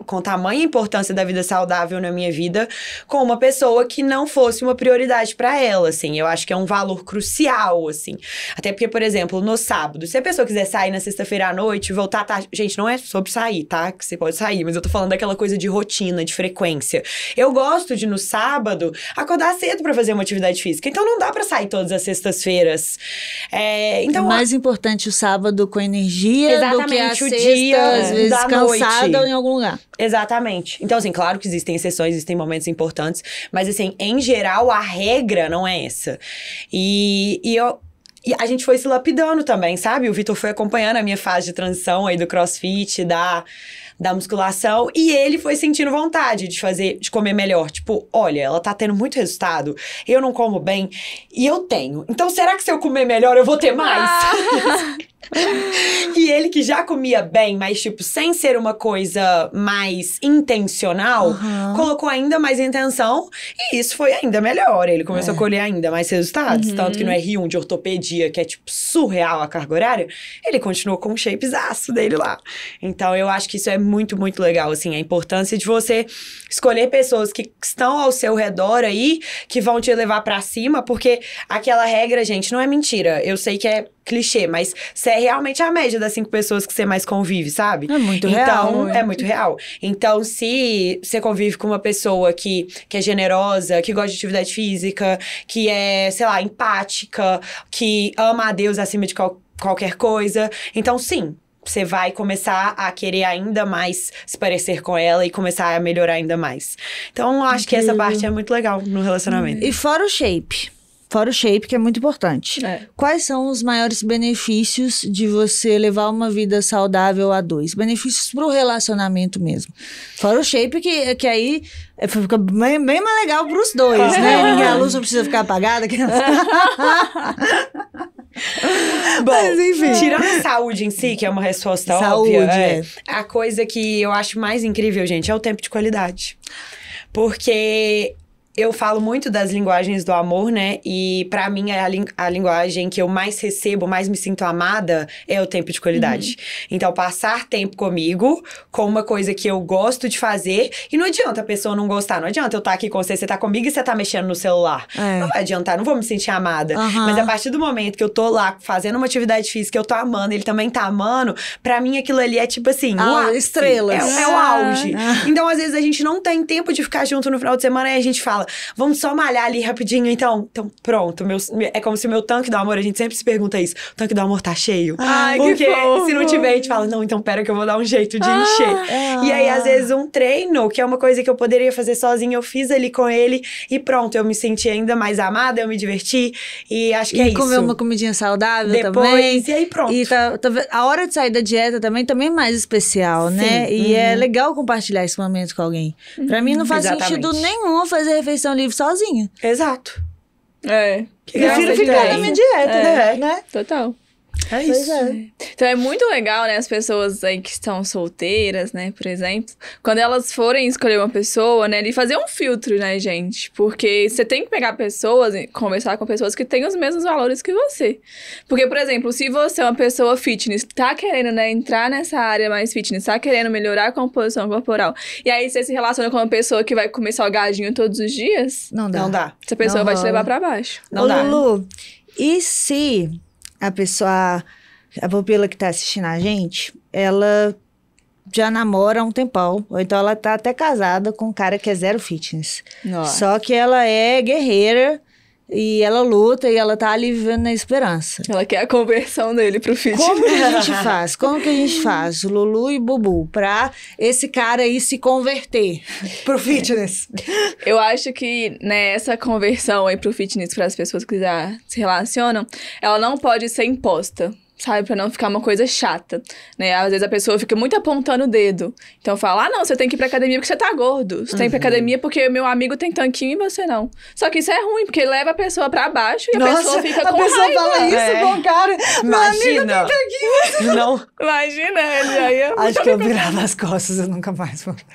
com tamanha importância da vida saudável na minha vida com uma pessoa que não fosse uma prioridade para ela, assim. Eu acho que é um valor crucial, assim. Até porque, por exemplo, no sábado, se a pessoa quiser sair na sexta-feira à noite e voltar tarde... Gente, não é sobre sair, tá? Que você pode sair, mas eu tô falando daquela coisa de rotina, de frequência. Eu gosto de, no sábado, acordar cedo para fazer uma atividade física. Então, não dá para sair todas as sextas-feiras. É, então... É mais a... importante o sábado com energia Exatamente, do que a o sexta, dia às vezes, cansada noite. em algum lugar lugar. Exatamente. Então, assim, claro que existem exceções, existem momentos importantes, mas, assim, em geral, a regra não é essa. E, e eu. E a gente foi se lapidando também, sabe? O Vitor foi acompanhando a minha fase de transição aí do crossfit, da, da musculação, e ele foi sentindo vontade de fazer, de comer melhor. Tipo, olha, ela tá tendo muito resultado, eu não como bem, e eu tenho. Então, será que se eu comer melhor eu vou ter mais? Ah. e ele que já comia bem, mas tipo, sem ser uma coisa mais intencional, uhum. colocou ainda mais intenção e isso foi ainda melhor. Ele começou é. a colher ainda mais resultados. Uhum. Tanto que no é R1 de ortopedia, que é tipo surreal a carga horária, ele continuou com o shapezaço dele lá. Então eu acho que isso é muito, muito legal, assim, a importância de você escolher pessoas que estão ao seu redor aí, que vão te levar para cima, porque aquela regra, gente, não é mentira. Eu sei que é clichê, mas você é realmente a média das cinco pessoas que você mais convive, sabe? É muito então, real. Então, é muito real. Então, se você convive com uma pessoa que, que é generosa, que gosta de atividade física, que é, sei lá, empática, que ama a Deus acima de qual, qualquer coisa, então sim. Você vai começar a querer ainda mais se parecer com ela e começar a melhorar ainda mais. Então, acho Incrível. que essa parte é muito legal no relacionamento. E fora o shape. Fora o shape, que é muito importante. É. Quais são os maiores benefícios de você levar uma vida saudável a dois? Benefícios para o relacionamento mesmo. Fora o shape, que, que aí é, fica bem, bem mais legal para os dois, né? Ninguém, a luz não precisa ficar apagada. Que... Bom, Mas, enfim. tirando a saúde em si, que é uma resposta saúde, óbvia, é. é a coisa que eu acho mais incrível, gente, é o tempo de qualidade. Porque eu falo muito das linguagens do amor, né? E para mim é a, li a linguagem que eu mais recebo, mais me sinto amada, é o tempo de qualidade. Uhum. Então, passar tempo comigo, com uma coisa que eu gosto de fazer. E não adianta a pessoa não gostar, não adianta eu estar tá aqui com você, você tá comigo e você tá mexendo no celular. É. Não vai adiantar, não vou me sentir amada. Uhum. Mas a partir do momento que eu tô lá fazendo uma atividade física, eu tô amando, ele também tá amando, para mim aquilo ali é tipo assim, ah, estrelas. É, é o auge. Ah. Então, às vezes a gente não tem tempo de ficar junto no final de semana e a gente fala fala, vamos só malhar ali rapidinho, então. Então, pronto. Meu, é como se o meu tanque do amor, a gente sempre se pergunta isso: o tanque do amor tá cheio? Ai, Porque se não tiver, a gente fala, não, então pera que eu vou dar um jeito de ah, encher. E aí, às ah. vezes, um treino, que é uma coisa que eu poderia fazer sozinha, eu fiz ali com ele e pronto, eu me senti ainda mais amada, eu me diverti. E acho que e é isso. E comer uma comidinha saudável Depois, também. E aí pronto. E tá, tá, a hora de sair da dieta também, também é mais especial, né? Sim. né? E é uhum. legal compartilhar esse momento com alguém. Pra mim não faz Exatamente. sentido nenhum fazer refeição refeição livro sozinha. Exato. É. Que Prefiro ficar na minha dieta, é. né? né? Total. É pois isso. É. Né? Então é muito legal, né? As pessoas aí que estão solteiras, né? Por exemplo, quando elas forem escolher uma pessoa, né? E fazer um filtro, né, gente? Porque você tem que pegar pessoas e conversar com pessoas que têm os mesmos valores que você. Porque, por exemplo, se você é uma pessoa fitness, tá querendo, né, entrar nessa área mais fitness, tá querendo melhorar a composição corporal, e aí você se relaciona com uma pessoa que vai comer salgadinho todos os dias. Não dá. Não dá. Essa pessoa Não vai rola. te levar para baixo. Não Ô, dá. Lulu, e se a pessoa, a pupila que está assistindo a gente, ela já namora há um tempão, ou então ela tá até casada com um cara que é zero fitness. Nossa. Só que ela é guerreira e ela luta e ela tá ali vivendo na esperança. Ela quer a conversão dele pro fit. Como que a gente faz? Como que a gente faz? Lulu e Bubu, pra esse cara aí se converter pro fitness. Eu acho que nessa né, conversão aí pro fitness, para as pessoas que já se relacionam, ela não pode ser imposta sabe? Pra não ficar uma coisa chata, né? Às vezes a pessoa fica muito apontando o dedo. Então fala, ah, não, você tem que ir pra academia porque você tá gordo. Você uhum. tem que ir pra uhum. academia porque meu amigo tem tanquinho e você não. Só que isso é ruim, porque leva a pessoa pra baixo e Nossa, a pessoa fica a com pessoa raiva. fala isso é. com cara. Imagina. Meu amigo tem tanquinho não. Imagina, ele aí... Eu é Acho que eu virava as costas, eu nunca mais voltava.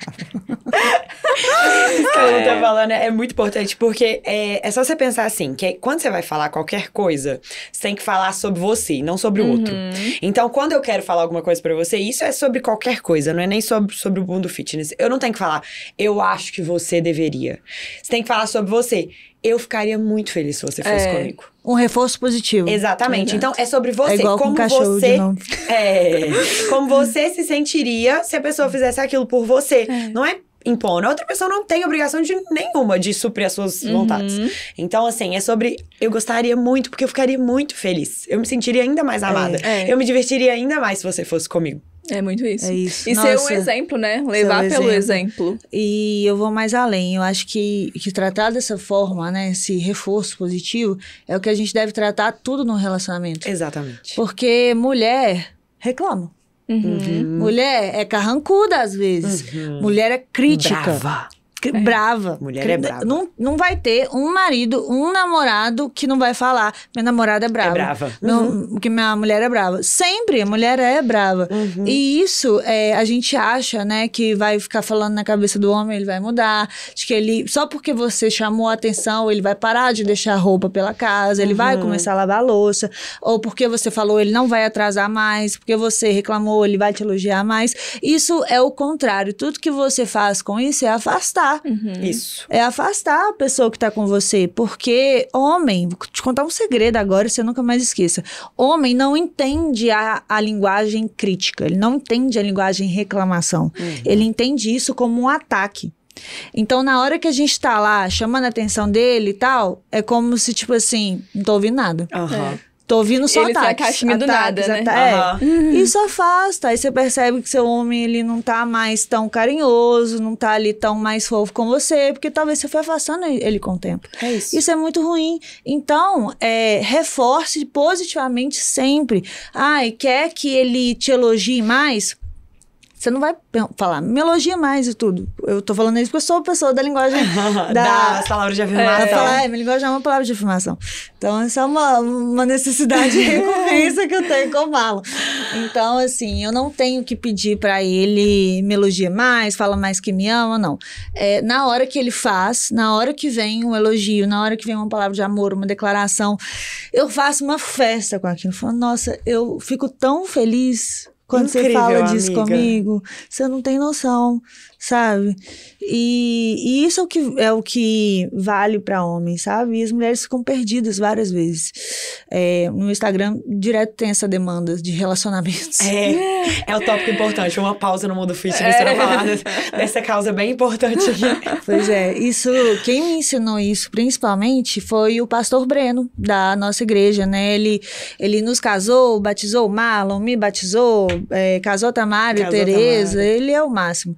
isso que eu é. tô falando é muito importante, porque é, é só você pensar assim, que é, quando você vai falar qualquer coisa, você tem que falar sobre você, não sobre o outro. Uhum outro. Uhum. Então, quando eu quero falar alguma coisa para você, isso é sobre qualquer coisa, não é nem sobre, sobre o mundo fitness. Eu não tenho que falar, eu acho que você deveria. Você tem que falar sobre você. Eu ficaria muito feliz se você fosse é. comigo. Um reforço positivo. Exatamente. Então é sobre é você, é igual como com você, é, como você se sentiria se a pessoa fizesse aquilo por você. É. Não é impondo. A outra pessoa não tem obrigação de nenhuma de suprir as suas uhum. vontades. Então, assim, é sobre. Eu gostaria muito, porque eu ficaria muito feliz. Eu me sentiria ainda mais é, amada. É, é. Eu me divertiria ainda mais se você fosse comigo. É muito isso. É isso. E Nossa. ser um exemplo, né? Levar exemplo. pelo exemplo. E eu vou mais além. Eu acho que, que tratar dessa forma, né? Esse reforço positivo, é o que a gente deve tratar tudo no relacionamento. Exatamente. Porque mulher reclama. Uhum. uhum. Mulher é carrancuda às vezes. Uhum. Mulher é crítica. Brava. É. Brava. Mulher que, é brava. Não, não vai ter um marido, um namorado que não vai falar: minha namorada é brava. É brava. Meu, uhum. Que minha mulher é brava. Sempre a mulher é brava. Uhum. E isso é, a gente acha, né, que vai ficar falando na cabeça do homem, ele vai mudar. De que ele. Só porque você chamou a atenção, ele vai parar de deixar roupa pela casa, ele uhum. vai começar a lavar a louça. Ou porque você falou, ele não vai atrasar mais. Porque você reclamou, ele vai te elogiar mais. Isso é o contrário. Tudo que você faz com isso é afastar afastar. Uhum. Isso. É afastar a pessoa que tá com você. Porque homem, vou te contar um segredo agora e você nunca mais esqueça. Homem não entende a, a linguagem crítica, ele não entende a linguagem reclamação. Uhum. Ele entende isso como um ataque. Então, na hora que a gente tá lá chamando a atenção dele e tal, é como se, tipo assim, não tô ouvindo nada. Uhum. É. Tô ouvindo só ele ataques. Ele do nada, né? Ataques, é, uhum. Isso afasta. É aí você percebe que seu homem, ele não tá mais tão carinhoso, não tá ali tão mais fofo com você, porque talvez você foi afastando ele com o tempo. É isso. Isso é muito ruim. Então, é, reforce positivamente sempre. Ai, quer que ele te elogie mais? Você não vai falar, me elogia mais e tudo. Eu tô falando isso porque eu sou pessoa da linguagem. da, palavras de é, afirmação. É, falar, ah, é, minha linguagem é uma palavra de afirmação. Então, essa é uma, uma necessidade de que eu tenho com o Malo. Então, assim, eu não tenho que pedir para ele me elogiar mais, fala mais que me ama, não. É, na hora que ele faz, na hora que vem um elogio, na hora que vem uma palavra de amor, uma declaração, eu faço uma festa com aquilo. Eu falo, nossa, eu fico tão feliz quando Incrível, você fala disso amiga. comigo, você não tem noção sabe? E, e, isso é o que, é o que vale para homem, sabe? E as mulheres ficam perdidas várias vezes. É, no Instagram, direto tem essa demanda de relacionamentos. É, é o tópico importante. Uma pausa no mundo fitness é. para falar dessa causa bem importante aqui. Pois é, isso, quem me ensinou isso principalmente foi o pastor Breno, da nossa igreja, né? Ele, ele nos casou, batizou o Marlon, me batizou, é, casou Tamara, Tereza, ele é o máximo.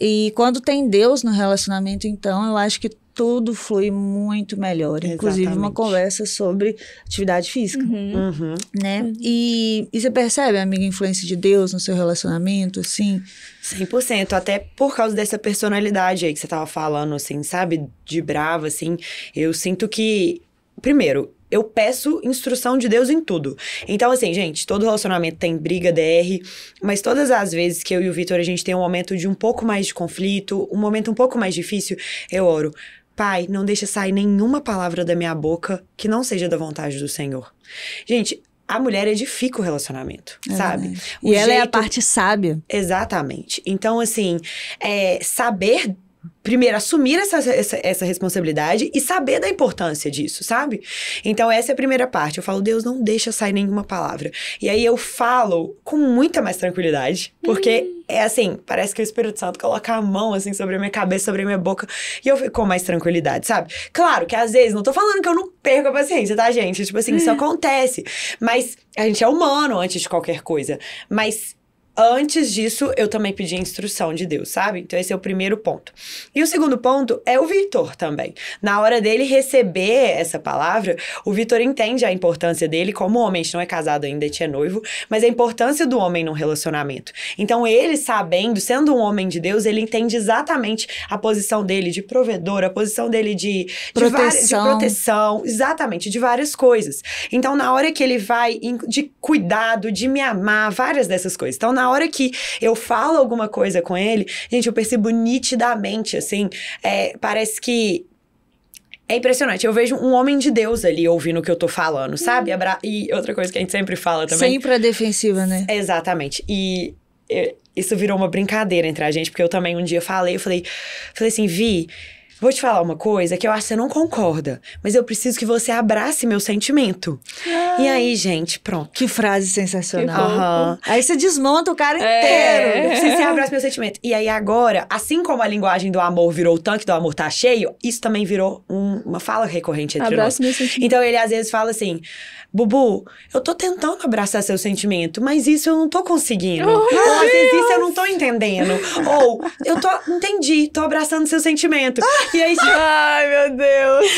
E quando tem Deus no relacionamento, então, eu acho que tudo flui muito melhor. Exatamente. Inclusive, uma conversa sobre atividade física. Uhum. uhum. Né? Uhum. E, e, você percebe, amiga, a influência de Deus no seu relacionamento, assim? 100%. Até por causa dessa personalidade aí que você tava falando, assim, sabe? De brava, assim. Eu sinto que. Primeiro, eu peço instrução de Deus em tudo. Então, assim, gente, todo relacionamento tem briga, DR, mas todas as vezes que eu e o Vitor a gente tem um momento de um pouco mais de conflito, um momento um pouco mais difícil, eu oro. Pai, não deixa sair nenhuma palavra da minha boca que não seja da vontade do Senhor. Gente, a mulher edifica o relacionamento, é, sabe? O e jeito... ela é a parte sábia. Exatamente. Então, assim, é, saber primeiro, assumir essa, essa, essa, responsabilidade e saber da importância disso, sabe? Então, essa é a primeira parte. Eu falo, Deus, não deixa sair nenhuma palavra. E aí eu falo com muita mais tranquilidade, porque é assim, parece que o Espírito Santo coloca a mão assim sobre a minha cabeça, sobre a minha boca, e eu fico com mais tranquilidade, sabe? Claro que às vezes, não tô falando que eu não perco a paciência, tá, gente? Tipo assim, isso é. acontece. Mas a gente é humano antes de qualquer coisa. Mas antes disso, eu também pedi instrução de Deus, sabe? Então, esse é o primeiro ponto. E o segundo ponto é o Vitor também. Na hora dele receber essa palavra, o Vitor entende a importância dele como homem. A gente não é casado ainda, a gente é noivo, mas a importância do homem num relacionamento. Então, ele sabendo, sendo um homem de Deus, ele entende exatamente a posição dele de provedor, a posição dele de proteção, de, de proteção exatamente, de várias coisas. Então, na hora que ele vai de cuidado, de me amar, várias dessas coisas. Então, na hora que eu falo alguma coisa com ele, gente, eu percebo nitidamente, assim, é, parece que é impressionante. Eu vejo um homem de Deus ali ouvindo o que eu tô falando, sabe? Hum. Abra... E outra coisa que a gente sempre fala também. Sempre a defensiva, né? Exatamente. E isso virou uma brincadeira entre a gente, porque eu também um dia falei, eu falei, falei assim, Vi. Vou te falar uma coisa que eu acho que você não concorda, mas eu preciso que você abrace meu sentimento. Ai. E aí, gente, pronto. Que frase sensacional. Que aí você desmonta o cara é. inteiro. É. que você abrace meu sentimento. E aí agora, assim como a linguagem do amor virou o tanque do amor tá cheio, isso também virou um, uma fala recorrente entre abraço nós. Meu sentimento. Então ele às vezes fala assim: Bubu, eu tô tentando abraçar seu sentimento, mas isso eu não tô conseguindo. Oh, Ou às vezes isso eu não tô entendendo. Ou eu tô, entendi, tô abraçando seu sentimento. E aí, tipo... Ai, meu Deus.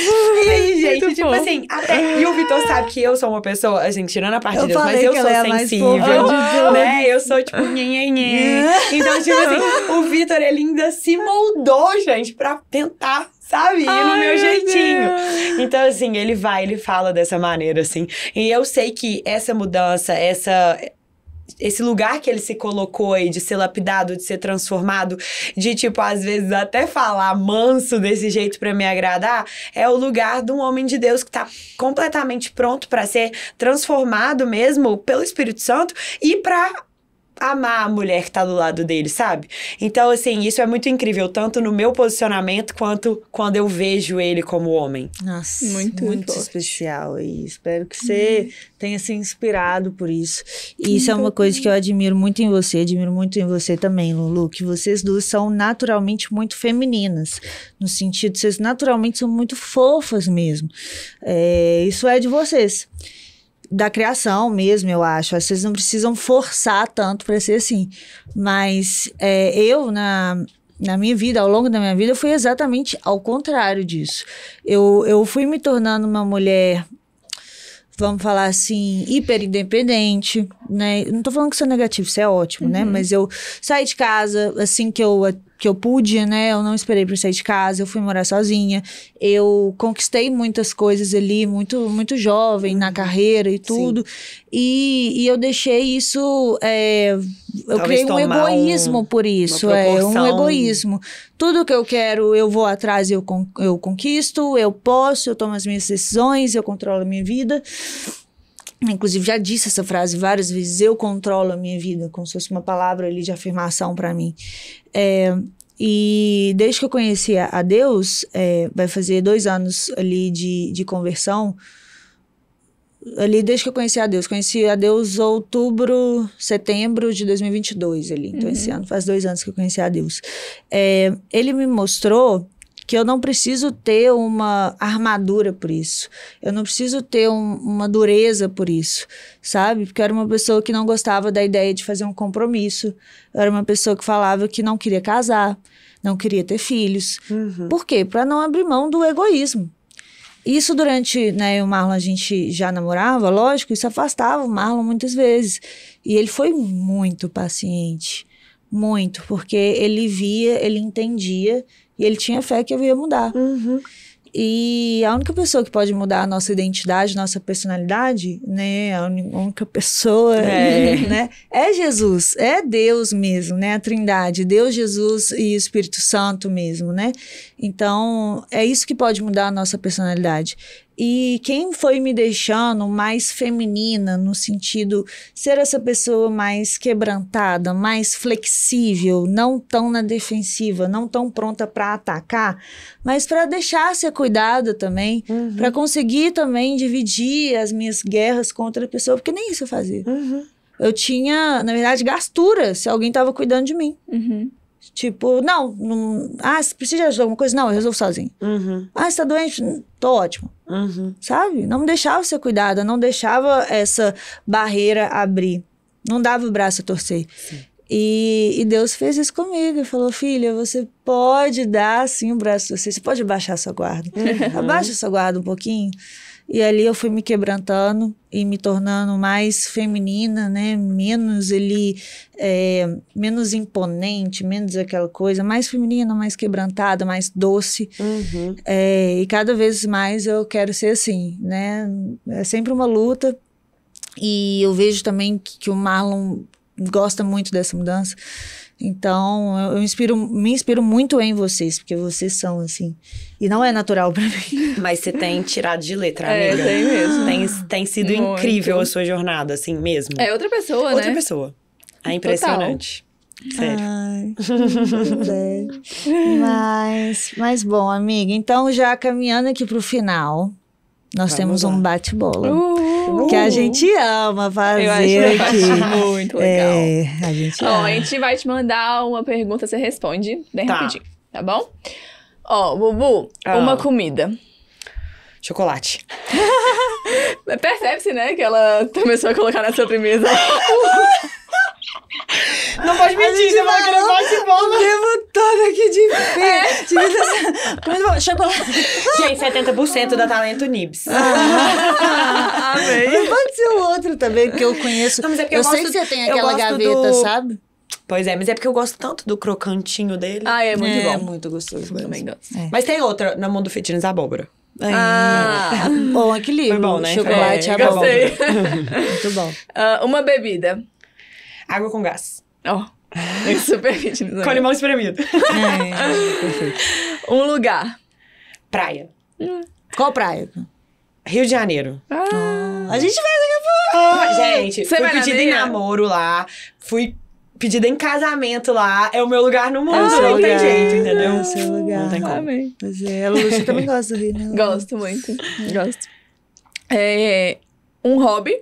E aí, gente, tipo bom. assim, até... E o Vitor sabe que eu sou uma pessoa, assim, tirando a parte dele, mas eu sou é sensível. Né? Eu sou, tipo, nhen, Então, tipo assim, o Vitor, ele ainda se moldou, gente, pra tentar sabe? Ai, no meu jeitinho. Deus. Então, assim, ele vai, ele fala dessa maneira, assim. E eu sei que essa mudança, essa esse lugar que ele se colocou aí de ser lapidado, de ser transformado, de tipo às vezes até falar manso desse jeito para me agradar, é o lugar de um homem de Deus que tá completamente pronto para ser transformado mesmo pelo Espírito Santo e para amar a mulher que tá do lado dele, sabe? Então, assim, isso é muito incrível, tanto no meu posicionamento quanto quando eu vejo ele como homem. Nossa, muito, muito, especial. E espero que você hum. tenha se inspirado por isso. E isso é uma coisa que eu admiro muito em você, admiro muito em você também, Lulu, que vocês duas são naturalmente muito femininas. No sentido, vocês naturalmente são muito fofas mesmo. É, isso é de vocês da criação mesmo, eu acho. Vocês não precisam forçar tanto para ser assim. Mas é, eu, na, na minha vida, ao longo da minha vida, fui exatamente ao contrário disso. Eu, eu fui me tornando uma mulher vamos falar assim, hiper independente, né? Não tô falando que isso é negativo, isso é ótimo, né? uhum. né? Mas eu saí de casa, assim que eu que eu pude, né? Eu não esperei para sair de casa, eu fui morar sozinha. Eu conquistei muitas coisas ali, muito muito jovem, uhum. na carreira e tudo. E, e, eu deixei isso. É, eu Talvez criei um egoísmo um, por isso. É um egoísmo. Tudo que eu quero, eu vou atrás, eu, con eu conquisto, eu posso, eu tomo as minhas decisões, eu controlo a minha vida. Inclusive, já disse essa frase várias vezes: eu controlo a minha vida, como se fosse uma palavra ali de afirmação para mim. É, e desde que eu conheci a Deus, é, vai fazer dois anos ali de, de conversão. Ali, desde que eu conheci a Deus, conheci a Deus outubro, setembro de 2022 ali. Então, uhum. esse ano faz dois anos que eu conheci a Deus. É, ele me mostrou que eu não preciso ter uma armadura por isso. Eu não preciso ter um, uma dureza por isso, sabe? Porque eu era uma pessoa que não gostava da ideia de fazer um compromisso. Eu era uma pessoa que falava que não queria casar, não queria ter filhos. Uhum. Por quê? Para não abrir mão do egoísmo. Isso durante, né, o Marlon a gente já namorava, lógico, isso afastava o Marlon muitas vezes. E ele foi muito paciente, muito, porque ele via, ele entendia e ele tinha fé que eu ia mudar. Uhum. E a única pessoa que pode mudar a nossa identidade, nossa personalidade, né? A única pessoa, é. né? É Jesus, é Deus mesmo, né? A Trindade, Deus, Jesus e Espírito Santo mesmo, né? Então, é isso que pode mudar a nossa personalidade. E quem foi me deixando mais feminina, no sentido ser essa pessoa mais quebrantada, mais flexível, não tão na defensiva, não tão pronta para atacar, mas para deixar ser cuidada também, uhum. para conseguir também dividir as minhas guerras contra a pessoa, porque nem isso eu fazia. Uhum. Eu tinha, na verdade, gastura se alguém estava cuidando de mim. Uhum. Tipo, não, não, ah, você precisa de alguma coisa? Não, eu resolvo sozinho. Uhum. Ah, você tá doente? Tô ótimo. Uhum. Sabe? Não deixava ser cuidada, não deixava essa barreira abrir. Não dava o braço a torcer. E, e, Deus fez isso comigo e falou: filha, você pode dar sim o braço a torcer, você pode baixar a sua guarda. Uhum. Abaixa a sua guarda um pouquinho. E ali eu fui me quebrantando e me tornando mais feminina, né? Menos ele, é, menos imponente, menos aquela coisa, mais feminina, mais quebrantada, mais doce. Uhum. É, e cada vez mais eu quero ser assim, né? É sempre uma luta. E eu vejo também que, que o Marlon gosta muito dessa mudança então, eu, eu inspiro, me inspiro muito em vocês, porque vocês são assim. E não é natural para mim. Mas você tem tirado de letra, é, amiga. É, tem mesmo. Tem, tem sido muito. incrível a sua jornada, assim mesmo. É outra pessoa, outra né? Outra pessoa. É impressionante. Total. Sério. Ai, é. mas, mas bom, amiga. Então, já caminhando aqui para o final, nós Vai temos mudar. um bate-bola. Uh, que a gente ama fazer eu acho aqui. Eu muito é, legal. É, a gente ama. Bom, a gente vai te mandar uma pergunta, você responde bem tá. rapidinho, tá bom? Ó, Bubu, ah. uma comida. Chocolate. Percebe-se, né, que ela começou a colocar na sobremesa. Não pode mentir, você vai é bate-bola. Devo toda aqui de pé. Chegou. Gente, 70% da Talento Nibs. Ah. amei. pode ser o outro também, que eu conheço. Não, mas é porque eu, eu gosto, sei que você tem aquela gaveta, do... sabe? Pois é, mas é porque eu gosto tanto do crocantinho dele. Ah, é muito é, bom. É muito gostoso. Também gosto. É. Mas tem outra no mundo fitness, abóbora. Ai, ah, bom equilíbrio. Foi bom, né? Chocolate é, abóbora. Gostei. muito bom. Uh, uma bebida. Água com gás. Ó. Oh, super fitness. Né? Com animal espremido. É, é perfeito. Um lugar. Praia. Hum. Qual praia? Rio de Janeiro. Ah. A gente vai daqui a pouco. Ah. gente, Você fui pedida em namoro lá. Fui pedida em casamento lá. É o meu lugar no ah, mundo. não lugar. tem jeito, entendeu? É ah, o seu lugar. Não tem como. Amém. Mas é, a também gosto, do Rio, né? Gosto muito. É. Gosto. É, um hobby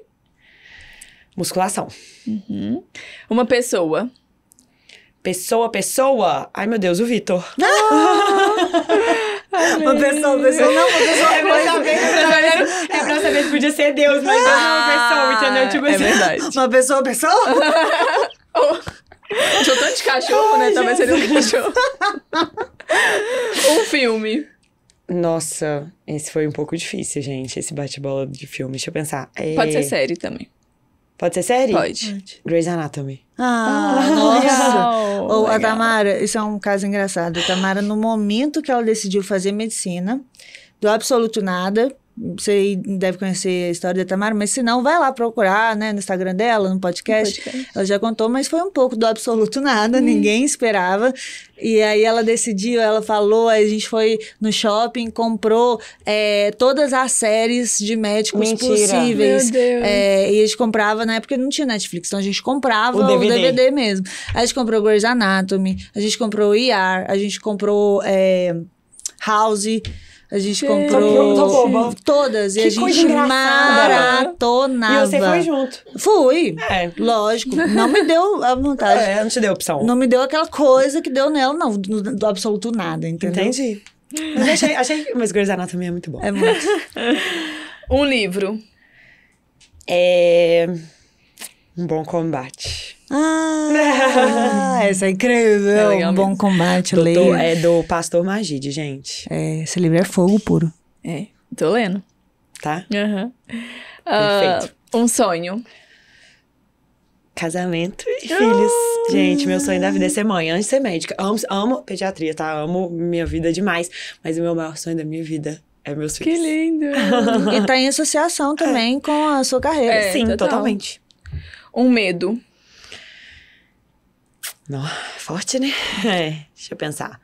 musculação. Uhum. Uma pessoa. Pessoa, pessoa. Ai, meu Deus, o Vitor. Ah, uma pessoa, uma pessoa. Não, uma pessoa é pra saber. É, é pra saber se podia ser Deus, mas é ah, uma pessoa, entendeu? Tipo é assim. verdade. Uma pessoa, pessoa? Tinha tanto de cachorro, né? Ai, né? Talvez seria um cachorro. um filme. Nossa, esse foi um pouco difícil, gente. Esse bate-bola de filme. Deixa eu pensar. É... Pode ser série também. Pode ser série? Pode. Grey's Anatomy. Ah, ah nossa! Ou a Tamara, isso é um caso engraçado. A Tamara, no momento que ela decidiu fazer medicina, do absoluto nada, você deve conhecer a história da Tamara, mas se não, vai lá procurar, né? No Instagram dela, no podcast. podcast. Ela já contou, mas foi um pouco do absoluto nada, hum. ninguém esperava. E aí ela decidiu, ela falou, aí a gente foi no shopping, comprou é, todas as séries de médicos Mentira. possíveis. É, e a gente comprava, na época não tinha Netflix, então a gente comprava o DVD, o DVD mesmo. A gente comprou Grey's Anatomy, a gente comprou ER, a gente comprou é, House. A gente comprou tá tá todas e a gente maratonava. E você foi junto? Fui. É. Lógico. Não me deu a vontade. É, não te deu opção. Não me deu aquela coisa que deu nela, não. Do, do absoluto nada, entendeu? Entendi. Mas achei, achei que Mas Grey's Anatomy é muito bom. É muito. um livro. É... Um bom combate. Ah, essa é incrível. É Bom mesmo. combate, do, leio. é do Pastor Majid, gente. É, esse livro é fogo puro. É, tô lendo. Tá? Uhum. Perfeito. Uh, um sonho. Casamento e oh. filhos. Ah! Gente, meu sonho da vida é ser mãe, antes de ser médica. Amo, amo pediatria, tá? Amo minha vida demais. Mas o meu maior sonho da minha vida é meus filhos. Que lindo! e tá em associação também com a sua carreira. É, Sim, total. totalmente. Um medo. Não, forte, né? É, deixa eu pensar.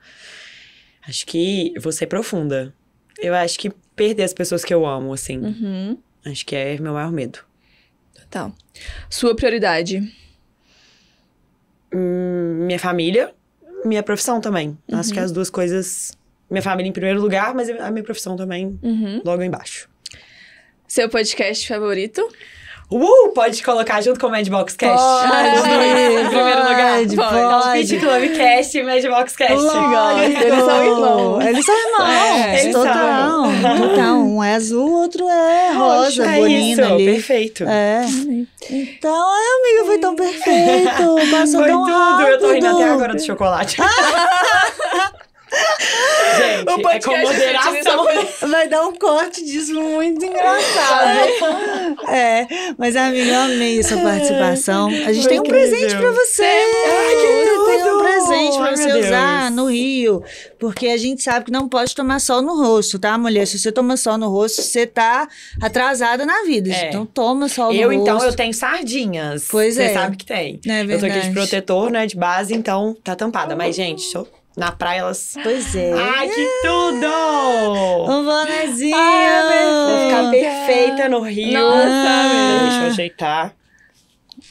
Acho que você é profunda. Eu acho que perder as pessoas que eu amo, assim. Uhum. Acho que é meu maior medo. Total. Sua prioridade? Hum, minha família, minha profissão também. Uhum. Acho que as duas coisas. Minha família em primeiro lugar, mas a minha profissão também uhum. logo embaixo. Seu podcast favorito? Uh, pode colocar junto com o Madbox Cast. Pode, ah, pode, em primeiro lugar. Pode, então pode. Então, Club Cast e Madbox Cast. Eles são irmãos. Eles são é, irmãos. É, total, são. total. Então, um é azul, o outro é rosa, é bonito ali. perfeito. É. Então, ai, amiga, foi tão perfeito. Passou foi tão tudo. Rápido. Eu tô rindo até agora do chocolate. Gente, o é com moderação. vai dar um corte disso muito engraçado. é, mas amiga, eu amei essa participação. A gente tem um presente para você. Ai, que você. Tem um presente para você usar no Rio, porque a gente sabe que não pode tomar sol no rosto, tá, mulher? Se você toma sol no rosto, você tá atrasada na vida. É. Então toma sol no rosto. Eu então eu tenho sardinhas. Pois você é. Você sabe que tem. É eu tô aqui de protetor, né, de base, então tá tampada, mas gente, show na praia elas. Pois é. Ai, que tudo! Um bonezinho! Vou ficar perfeita no Rio. Nossa, Deixa eu ajeitar.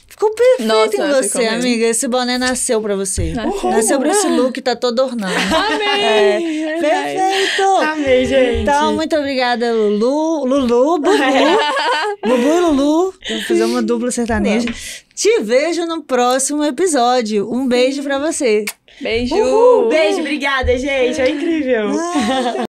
Ficou perfeito Nossa, em você, amiga. Esse boné nasceu pra você. Nasceu, uhum. nasceu pra esse look, tá todo ornado. Amei! É, é perfeito! Amei, gente. Então, muito obrigada, Lulu. Lulu, Bubu. Bubu e Lulu. Vamos fazer uma dupla sertaneja. Te vejo no próximo episódio. Um beijo pra você. Beijo! Uhul, beijo, obrigada, gente. É incrível. Ah,